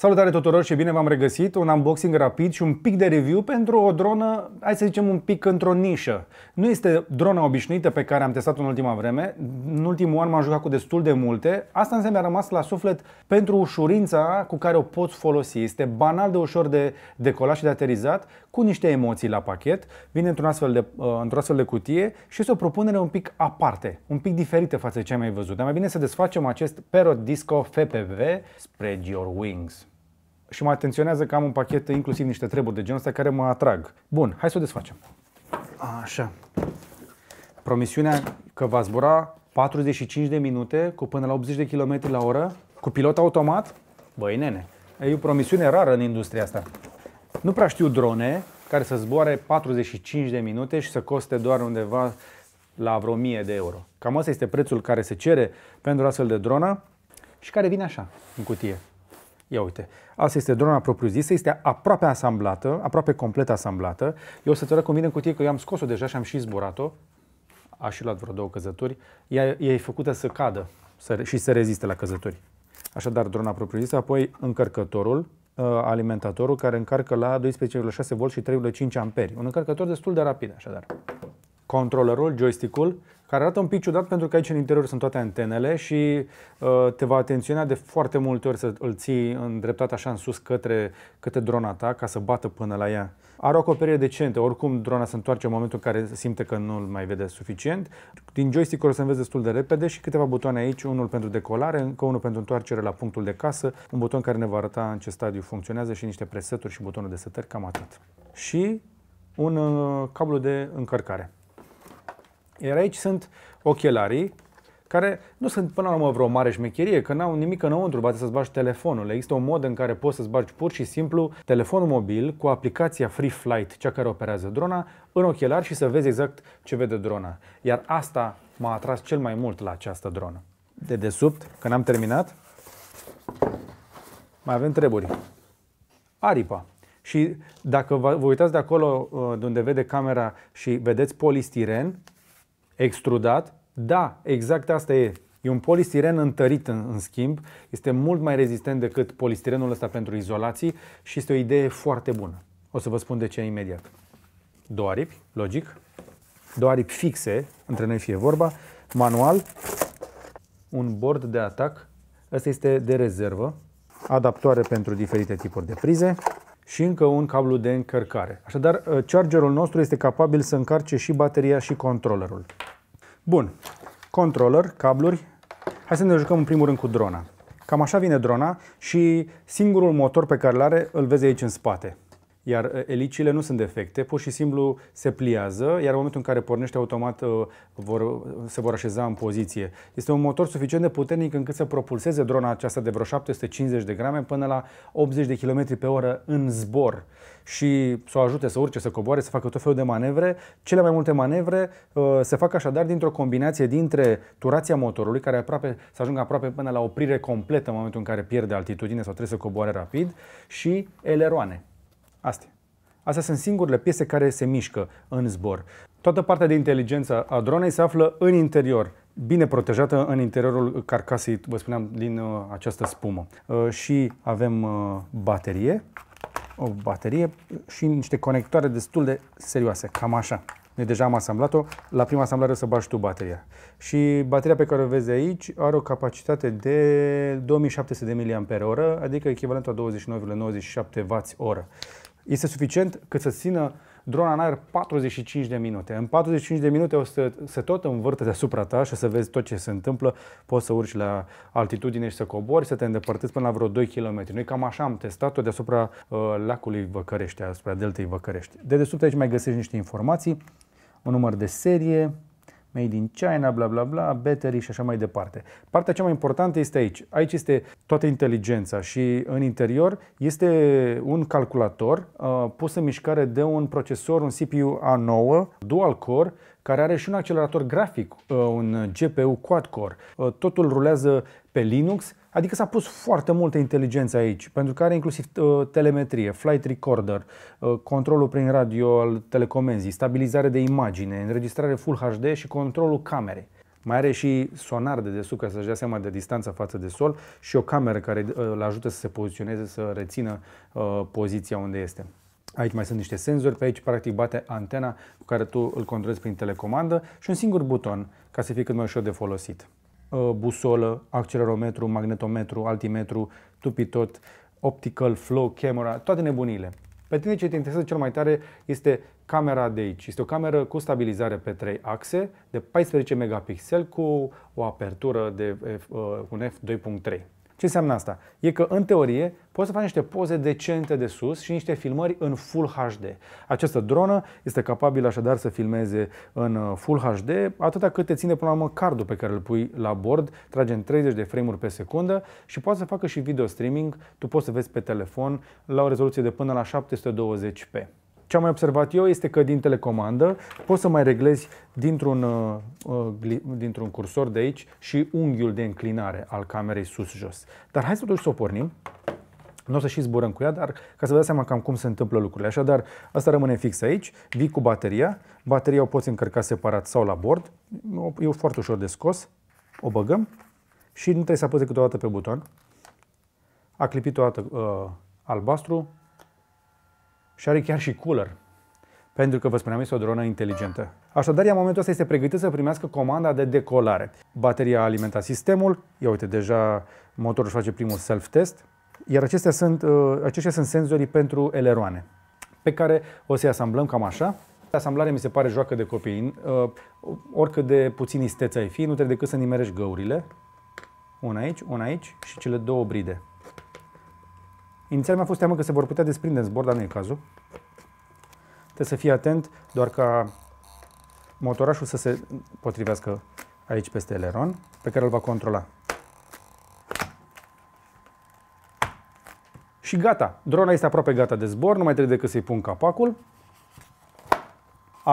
Salutare tuturor și bine v-am regăsit! Un unboxing rapid și un pic de review pentru o dronă, hai să zicem, un pic într-o nișă. Nu este drona obișnuită pe care am testat-o în ultima vreme. În ultimul an m-am jucat cu destul de multe. Asta însă mi-a rămas la suflet pentru ușurința cu care o poți folosi. Este banal de ușor de decolat și de aterizat, cu niște emoții la pachet. Vine într-un astfel de, uh, într astfel de cutie și este o propunere un pic aparte, un pic diferită față de ce am mai văzut. Dar mai bine să desfacem acest Perot Disco FPV Spread Your Wings și mă atenționează că am un pachet, inclusiv niște treburi de genul ăsta, care mă atrag. Bun, hai să o desfacem. Așa. Promisiunea că va zbura 45 de minute cu până la 80 de km la oră cu pilot automat? Băi, nene, e o promisiune rară în industria asta. Nu prea știu drone care să zboare 45 de minute și să coste doar undeva la vreo 1000 de euro. Cam asta este prețul care se cere pentru astfel de dronă și care vine așa, în cutie. Ia uite, asta este drona propriu-zisă, este aproape asamblată, aproape complet asamblată. Eu o să-ți arăt cum vine în cutie, că eu am scos-o deja și am și zburat-o. A și luat vreo două căzături. Ea, ea e făcută să cadă să, și să reziste la căzături. Așadar, drona propriu-zisă, apoi încărcătorul, ă, alimentatorul, care încarcă la 12,6V și 3,5 amperi. Un încărcător destul de rapid, așadar controllerul, joystick-ul, care arată un pic ciudat pentru că aici în interior sunt toate antenele și uh, te va atenționa de foarte multe ori să îl ții îndreptat așa în sus către, către drona ta ca să bată până la ea. Are o acoperire decentă, oricum drona se întoarce în momentul în care simte că nu îl mai vede suficient. Din joystick o să înveți destul de repede și câteva butoane aici, unul pentru decolare, încă unul pentru întoarcere la punctul de casă, un buton care ne va arăta în ce stadiu funcționează și niște preseturi și butonul de setări, cam atât. Și un uh, cablu de încărcare. Iar aici sunt ochelarii care nu sunt până la urmă vreo mare șmecherie, că n-au nimic înăuntru, poate să-ți bagi telefonul. Există un mod în care poți să-ți bagi pur și simplu telefonul mobil cu aplicația Free Flight, cea care operează drona, în ochelari și să vezi exact ce vede drona. Iar asta m-a atras cel mai mult la această dronă. De desubt, că n-am terminat, mai avem treburi. Aripa. Și dacă vă uitați de acolo uh, de unde vede camera și vedeți polistiren, extrudat, da, exact asta e. E un polistiren întărit în, în schimb, este mult mai rezistent decât polistirenul ăsta pentru izolații și este o idee foarte bună. O să vă spun de ce imediat. Două aripi, logic, două aripi fixe, între noi fie vorba, manual, un bord de atac, ăsta este de rezervă, adaptoare pentru diferite tipuri de prize și încă un cablu de încărcare. Așadar, uh, chargerul nostru este capabil să încarce și bateria și controllerul. Bun. Controller, cabluri. Hai să ne jucăm în primul rând cu drona. Cam așa vine drona și singurul motor pe care îl are îl vezi aici în spate. Iar uh, elicile nu sunt defecte, pur și simplu se pliază, iar în momentul în care pornește automat uh, vor, uh, se vor așeza în poziție. Este un motor suficient de puternic încât să propulseze drona aceasta de vreo 750 de grame până la 80 de km pe oră în zbor și să o ajute să urce, să coboare, să facă tot felul de manevre. Cele mai multe manevre se fac așadar dintr-o combinație dintre turația motorului, care aproape, să ajungă aproape până la oprire completă în momentul în care pierde altitudine sau trebuie să coboare rapid, și eleroane. Astea. Astea sunt singurele piese care se mișcă în zbor. Toată partea de inteligență a dronei se află în interior, bine protejată în interiorul carcasei, vă spuneam, din uh, această spumă. Uh, și avem uh, baterie, o baterie și niște conectoare destul de serioase, cam așa. Noi deja am asamblat-o, la prima asamblare o să bagi tu bateria. Și bateria pe care o vezi aici are o capacitate de 2700 mAh, adică echivalentul a 29,97 Wh este suficient cât să țină drona în aer 45 de minute. În 45 de minute o să se tot învârte deasupra ta și o să vezi tot ce se întâmplă. Poți să urci la altitudine și să cobori, să te îndepărtezi până la vreo 2 km. Noi cam așa am testat-o deasupra uh, lacului Văcărești, asupra deltei Văcărești. De desubt aici mai găsești niște informații, un număr de serie, made in China, bla bla bla, battery și așa mai departe. Partea cea mai importantă este aici. Aici este toată inteligența și în interior este un calculator uh, pus în mișcare de un procesor, un CPU A9, dual core, care are și un accelerator grafic, uh, un GPU quad-core. Uh, totul rulează pe Linux Adică s-a pus foarte multă inteligență aici, pentru că are inclusiv uh, telemetrie, flight recorder, uh, controlul prin radio al telecomenzii, stabilizare de imagine, înregistrare Full HD și controlul camerei. Mai are și sonar de desubt ca să-și dea seama de distanță față de sol și o cameră care uh, îl ajută să se poziționeze, să rețină poziția unde este. Aici mai sunt niște senzori, pe aici practic bate antena cu care tu îl controlezi prin telecomandă și un singur buton ca să fie cât mai ușor de folosit. Uh, busolă, accelerometru, magnetometru, altimetru, tupitot, optical, flow, camera, toate nebunile. Pe tine ce te interesează cel mai tare este camera de aici. Este o cameră cu stabilizare pe 3 axe de 14 megapixel cu o apertură de F, uh, un f2.3. Ce înseamnă asta? E că, în teorie, poți să faci niște poze decente de sus și niște filmări în Full HD. Această dronă este capabilă așadar să filmeze în uh, Full HD atâta cât te ține până la urmă cardul pe care îl pui la bord, trage în 30 de frame-uri pe secundă și poate să facă și video streaming, tu poți să vezi pe telefon la o rezoluție de până la 720p. Ce am mai observat eu este că din telecomandă poți să mai reglezi dintr-un, uh, uh, dintr-un cursor de aici și unghiul de înclinare al camerei sus-jos. Dar hai să totuși să o pornim. Nu o să și zburăm cu ea, dar ca să vă dați seama cam cum se întâmplă lucrurile. Așadar, asta rămâne fix aici, vii cu bateria, bateria o poți încărca separat sau la bord, e foarte ușor de scos, o băgăm și nu trebuie să apăse câteodată pe buton. A clipit o dată uh, albastru, și are chiar și cooler. Pentru că, vă spuneam, este o dronă inteligentă. Așadar, ea în momentul ăsta este pregătită să primească comanda de decolare. Bateria alimenta sistemul, ia uite, deja motorul își face primul self-test, iar acestea sunt, uh, aceștia sunt senzorii pentru eleroane, pe care o să-i asamblăm cam așa. Asamblarea mi se pare joacă de copii. Uh, oricât de puțin isteț ai fi, nu trebuie decât să nimerești găurile. Una aici, una aici și cele două bride. Inițial mi-a fost teamă că se vor putea desprinde în zbor, dar nu e cazul. Trebuie să fii atent, doar ca motorașul să se potrivească aici peste eleron, pe care îl va controla. Și gata, drona este aproape gata de zbor, nu mai trebuie decât să-i pun capacul.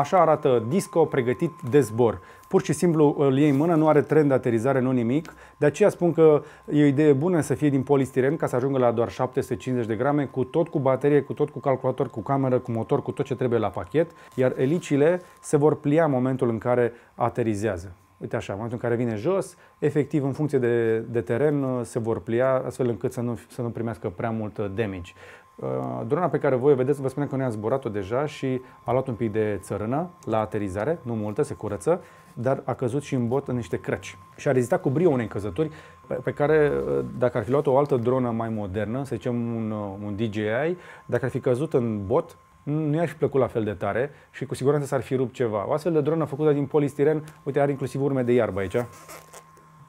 Așa arată disco pregătit de zbor. Pur și simplu îl iei în mână, nu are tren de aterizare, nu nimic. De aceea spun că e o idee bună să fie din polistiren ca să ajungă la doar 750 de grame, cu tot cu baterie, cu tot cu calculator, cu cameră, cu motor, cu tot ce trebuie la pachet. Iar elicile se vor plia în momentul în care aterizează. Uite așa, în momentul în care vine jos, efectiv, în funcție de, de teren, se vor plia astfel încât să nu, să nu primească prea mult uh, damage. Uh, drona pe care voi o vedeți, vă spunem că noi am zburat-o deja și a luat un pic de țărână la aterizare, nu multă, se curăță, dar a căzut și în bot în niște crăci. Și a rezistat cu brio unei căzături pe care, uh, dacă ar fi luat o altă dronă mai modernă, să zicem un, uh, un DJI, dacă ar fi căzut în bot, nu i-aș plăcut la fel de tare și cu siguranță s-ar fi rupt ceva. O astfel de dronă făcută din polistiren, uite, are inclusiv urme de iarbă aici.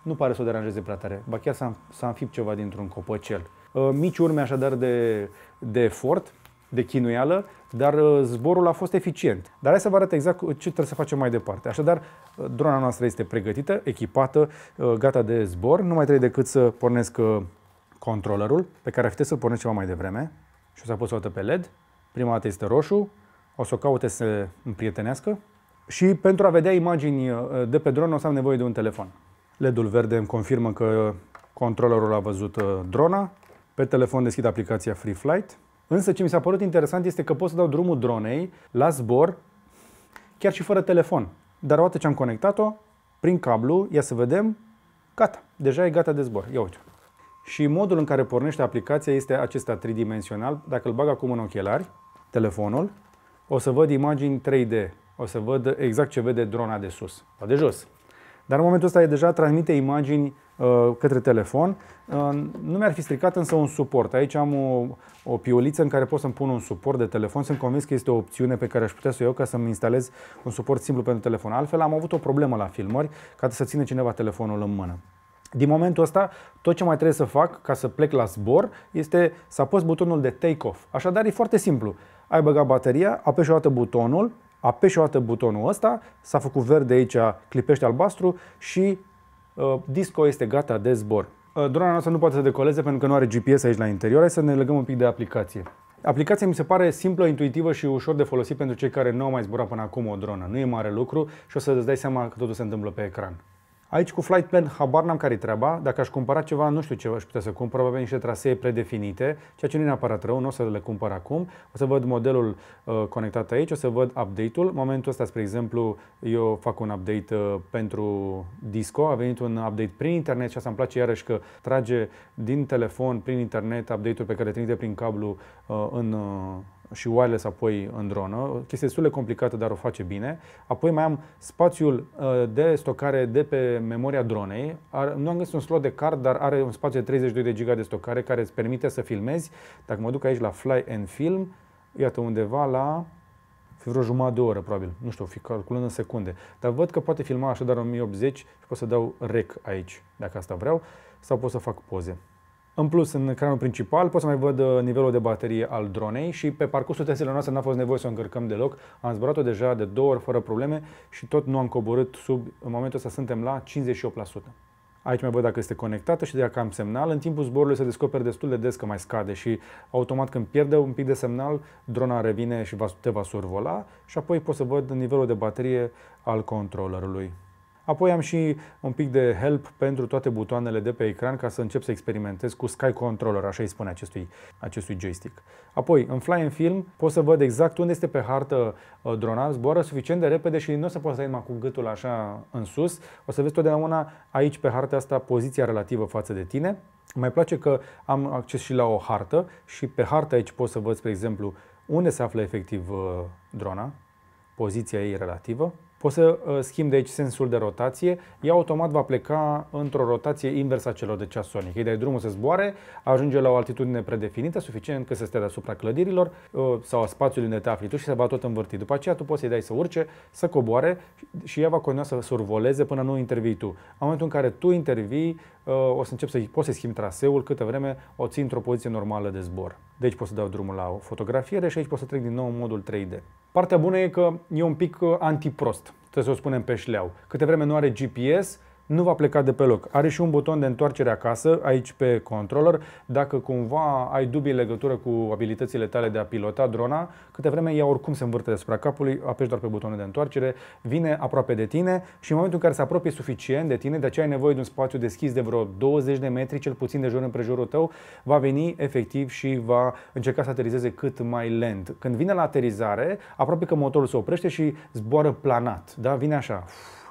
Nu pare să o deranjeze prea tare, ba chiar s-a, s-a înfipt ceva dintr-un copăcel. Uh, mici urme așadar de, de efort, de chinuială, dar uh, zborul a fost eficient. Dar hai să vă arăt exact ce trebuie să facem mai departe. Așadar, uh, drona noastră este pregătită, echipată, gata de zbor. Nu mai trebuie decât să pornesc controllerul, pe care puteți să-l pornesc ceva mai devreme. Și o să apăs o dată pe LED. Prima dată este roșu, o să o caute să se împrietenească. Și pentru a vedea imagini de pe dronă o să am nevoie de un telefon. LED-ul verde îmi confirmă că controllerul a văzut drona pe telefon deschid aplicația Free Flight. Însă ce mi s-a părut interesant este că pot să dau drumul dronei la zbor chiar și fără telefon. Dar odată ce am conectat-o, prin cablu, ia să vedem, gata, deja e gata de zbor. Ia uite. Și modul în care pornește aplicația este acesta tridimensional. Dacă îl bag acum în ochelari, telefonul, o să văd imagini 3D. O să văd exact ce vede drona de sus sau de jos. Dar în momentul ăsta e deja transmite imagini Uh, către telefon. Uh, nu mi-ar fi stricat însă un suport. Aici am o, o pioliță în care pot să-mi pun un suport de telefon. Sunt convins că este o opțiune pe care aș putea să o iau ca să-mi instalez un suport simplu pentru telefon. Altfel am avut o problemă la filmări, ca să ține cineva telefonul în mână. Din momentul ăsta, tot ce mai trebuie să fac ca să plec la zbor este să apăs butonul de take-off. Așadar, e foarte simplu. Ai băgat bateria, apeși o dată butonul, apeși o dată butonul ăsta, s-a făcut verde aici, clipește albastru și Uh, disco este gata de zbor. Uh, drona noastră nu poate să decoleze pentru că nu are GPS aici la interior. Hai să ne legăm un pic de aplicație. Aplicația mi se pare simplă, intuitivă și ușor de folosit pentru cei care nu au mai zburat până acum o dronă. Nu e mare lucru și o să îți dai seama că totul se întâmplă pe ecran. Aici cu flight plan habar n-am care treaba. Dacă aș cumpăra ceva, nu știu ce aș putea să cumpăr, probabil niște trasee predefinite, ceea ce nu e neapărat rău, nu o să le cumpăr acum. O să văd modelul uh, conectat aici, o să văd update-ul. În momentul ăsta, spre exemplu, eu fac un update uh, pentru Disco, a venit un update prin internet și asta îmi place iarăși că trage din telefon, prin internet, update-ul pe care le trimite prin cablu uh, în, uh, și wireless apoi în dronă. O chestie destul de complicată, dar o face bine. Apoi mai am spațiul uh, de stocare de pe memoria dronei. Nu am găsit un slot de card, dar are un spațiu de 32 de giga de stocare care îți permite să filmezi. Dacă mă duc aici la Fly and Film, iată undeva la fi vreo jumătate de oră, probabil. Nu știu, fi calculând în secunde. Dar văd că poate filma așadar 1080 și pot să dau rec aici, dacă asta vreau, sau pot să fac poze. În plus, în ecranul principal pot să mai văd uh, nivelul de baterie al dronei și pe parcursul testelor noastre n-a fost nevoie să o încărcăm deloc. Am zburat-o deja de două ori fără probleme și tot nu am coborât sub, în momentul ăsta suntem la 58%. Aici mai văd dacă este conectată și dacă am semnal. În timpul zborului se descoperă destul de des că mai scade și automat când pierde un pic de semnal, drona revine și te va survola și apoi pot să văd nivelul de baterie al controllerului. Apoi am și un pic de help pentru toate butoanele de pe ecran ca să încep să experimentez cu Sky Controller, așa îi spune acestui, acestui joystick. Apoi, în Fly and Film pot să văd exact unde este pe hartă uh, drona, zboară suficient de repede și nu o să poți să ai cu gâtul așa în sus. O să vezi totdeauna aici pe harta asta poziția relativă față de tine. Mai place că am acces și la o hartă și pe hartă aici pot să văd, spre exemplu, unde se află efectiv uh, drona, poziția ei relativă, pot să uh, schimb de aici sensul de rotație. Ea automat va pleca într-o rotație inversă a celor de ceas sonic. Ei dai drumul să zboare, ajunge la o altitudine predefinită, suficient încât să stea deasupra clădirilor uh, sau a spațiului unde te afli tu și se va tot învârti. După aceea tu poți să-i dai să urce, să coboare și ea va continua să survoleze până nu intervii tu. În momentul în care tu intervii, Uh, o să încep să pot să schimb traseul câtă vreme o țin într-o poziție normală de zbor. Deci pot să dau drumul la o fotografiere și aici pot să trec din nou în modul 3D. Partea bună e că e un pic uh, antiprost, trebuie să o spunem pe șleau. Câte vreme nu are GPS, nu va pleca de pe loc. Are și un buton de întoarcere acasă, aici pe controller. Dacă cumva ai dubii în legătură cu abilitățile tale de a pilota drona, câte vreme ea oricum se învârte deasupra capului, apeși doar pe butonul de întoarcere, vine aproape de tine și în momentul în care se apropie suficient de tine, de aceea ai nevoie de un spațiu deschis de vreo 20 de metri, cel puțin de jur împrejurul tău, va veni efectiv și va încerca să aterizeze cât mai lent. Când vine la aterizare, aproape că motorul se oprește și zboară planat, da? vine așa,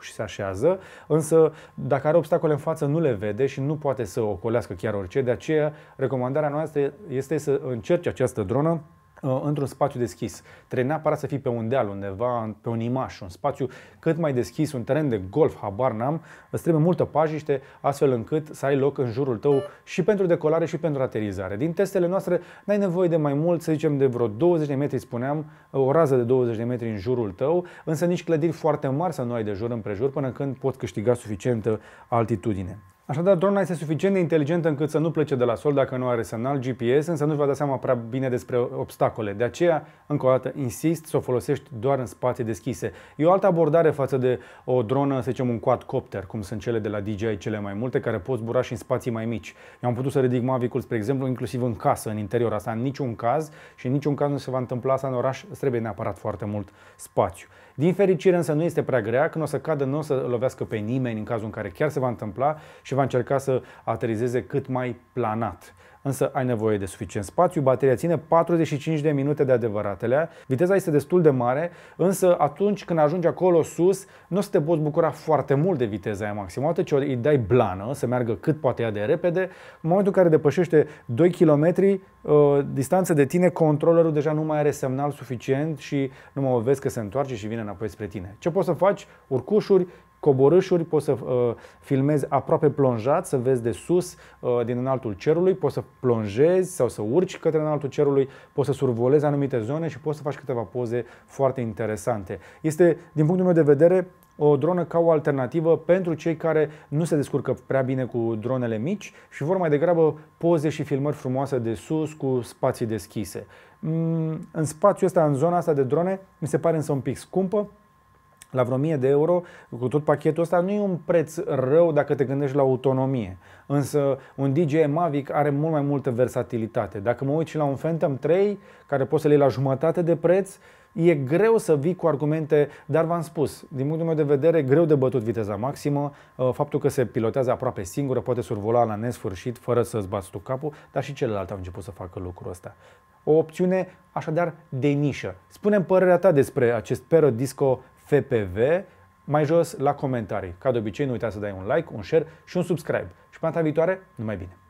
și se așează, însă dacă are obstacole în față nu le vede și nu poate să ocolească chiar orice, de aceea recomandarea noastră este să încerci această dronă Uh, într-un spațiu deschis. Trebuie neapărat să fii pe un deal undeva, pe un imaș, un spațiu cât mai deschis, un teren de golf, habar n-am, îți trebuie multă pajiște, astfel încât să ai loc în jurul tău și pentru decolare și pentru aterizare. Din testele noastre n-ai nevoie de mai mult, să zicem de vreo 20 de metri, spuneam, o rază de 20 de metri în jurul tău, însă nici clădiri foarte mari să nu ai de jur împrejur până când poți câștiga suficientă altitudine. Așadar, drona este suficient de inteligentă încât să nu plece de la sol dacă nu are semnal GPS, însă nu-și va da seama prea bine despre obstacole. De aceea, încă o dată, insist să o folosești doar în spații deschise. E o altă abordare față de o dronă, să zicem, un quadcopter, cum sunt cele de la DJI cele mai multe, care pot zbura și în spații mai mici. Eu am putut să ridic Mavicul, spre exemplu, inclusiv în casă, în interior. Asta în niciun caz și în niciun caz nu se va întâmpla asta în oraș, îți trebuie neapărat foarte mult spațiu. Din fericire însă nu este prea grea, când o să cadă nu o să lovească pe nimeni în cazul în care chiar se va întâmpla și va încerca să aterizeze cât mai planat însă ai nevoie de suficient spațiu. Bateria ține 45 de minute de adevăratele, viteza este destul de mare, însă atunci când ajungi acolo sus, nu o să te poți bucura foarte mult de viteza aia maximă, ci îi dai blană să meargă cât poate ea de repede. În momentul în care depășește 2 km uh, distanță de tine, controllerul deja nu mai are semnal suficient și nu mă vezi că se întoarce și vine înapoi spre tine. Ce poți să faci? Urcușuri, coborâșuri, poți să uh, filmezi aproape plonjat, să vezi de sus, uh, din înaltul cerului, poți să plonjezi sau să urci către înaltul cerului, poți să survolezi anumite zone și poți să faci câteva poze foarte interesante. Este, din punctul meu de vedere, o dronă ca o alternativă pentru cei care nu se descurcă prea bine cu dronele mici și vor mai degrabă poze și filmări frumoase de sus cu spații deschise. Mm, în spațiul ăsta, în zona asta de drone, mi se pare însă un pic scumpă, la vreo 1000 de euro, cu tot pachetul ăsta, nu e un preț rău dacă te gândești la autonomie. Însă un DJ Mavic are mult mai multă versatilitate. Dacă mă uit și la un Phantom 3, care poți să-l iei la jumătate de preț, E greu să vii cu argumente, dar v-am spus, din punctul meu de vedere, greu de bătut viteza maximă, uh, faptul că se pilotează aproape singură, poate survola la nesfârșit, fără să-ți bați tu capul, dar și celelalte au început să facă lucrul ăsta. O opțiune, așadar, de nișă. Spune-mi părerea ta despre acest Pero Disco FPV, mai jos la comentarii. Ca de obicei, nu uita să dai un like, un share și un subscribe. Și până data viitoare, numai bine!